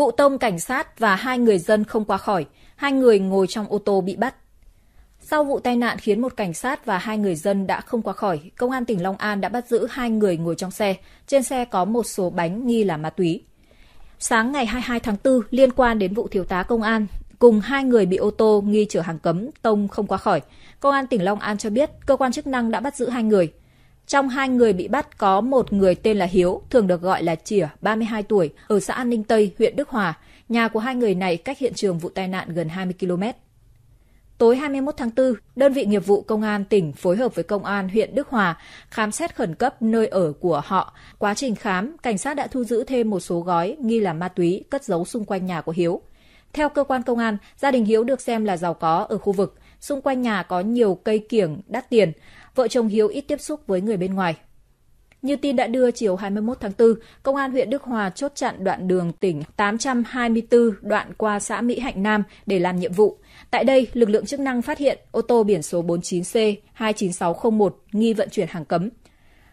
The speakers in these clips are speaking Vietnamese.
Vụ tông cảnh sát và hai người dân không qua khỏi, hai người ngồi trong ô tô bị bắt. Sau vụ tai nạn khiến một cảnh sát và hai người dân đã không qua khỏi, công an tỉnh Long An đã bắt giữ hai người ngồi trong xe. Trên xe có một số bánh nghi là ma túy. Sáng ngày 22 tháng 4, liên quan đến vụ thiếu tá công an cùng hai người bị ô tô nghi chở hàng cấm tông không qua khỏi. Công an tỉnh Long An cho biết cơ quan chức năng đã bắt giữ hai người. Trong hai người bị bắt có một người tên là Hiếu, thường được gọi là Chỉa, 32 tuổi, ở xã An Ninh Tây, huyện Đức Hòa. Nhà của hai người này cách hiện trường vụ tai nạn gần 20 km. Tối 21 tháng 4, đơn vị nghiệp vụ công an tỉnh phối hợp với công an huyện Đức Hòa khám xét khẩn cấp nơi ở của họ. Quá trình khám, cảnh sát đã thu giữ thêm một số gói nghi là ma túy cất giấu xung quanh nhà của Hiếu. Theo cơ quan công an, gia đình Hiếu được xem là giàu có ở khu vực. Xung quanh nhà có nhiều cây kiểng đắt tiền. Vợ chồng Hiếu ít tiếp xúc với người bên ngoài. Như tin đã đưa chiều 21 tháng 4, Công an huyện Đức Hòa chốt chặn đoạn đường tỉnh 824 đoạn qua xã Mỹ Hạnh Nam để làm nhiệm vụ. Tại đây, lực lượng chức năng phát hiện ô tô biển số 49C29601 nghi vận chuyển hàng cấm.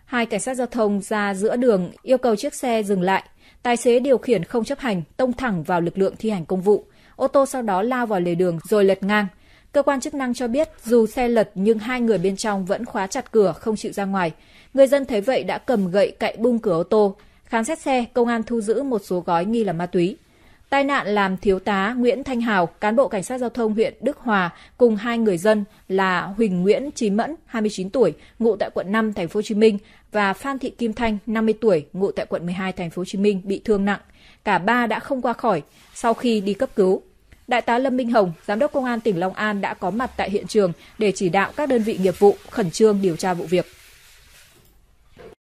Hai cảnh sát giao thông ra giữa đường yêu cầu chiếc xe dừng lại. Tài xế điều khiển không chấp hành, tông thẳng vào lực lượng thi hành công vụ. Ô tô sau đó lao vào lề đường rồi lật ngang. Cơ quan chức năng cho biết dù xe lật nhưng hai người bên trong vẫn khóa chặt cửa không chịu ra ngoài. Người dân thấy vậy đã cầm gậy cậy bung cửa ô tô. Khám xét xe, công an thu giữ một số gói nghi là ma túy. Tai nạn làm thiếu tá Nguyễn Thanh Hào, cán bộ cảnh sát giao thông huyện Đức Hòa cùng hai người dân là Huỳnh Nguyễn Chí Mẫn, 29 tuổi, ngụ tại quận 5 thành phố Hồ Chí Minh và Phan Thị Kim Thanh, 50 tuổi, ngụ tại quận 12 thành phố Hồ Chí Minh bị thương nặng. Cả ba đã không qua khỏi sau khi đi cấp cứu. Đại tá Lâm Minh Hồng, Giám đốc Công an tỉnh Long An đã có mặt tại hiện trường để chỉ đạo các đơn vị nghiệp vụ khẩn trương điều tra vụ việc.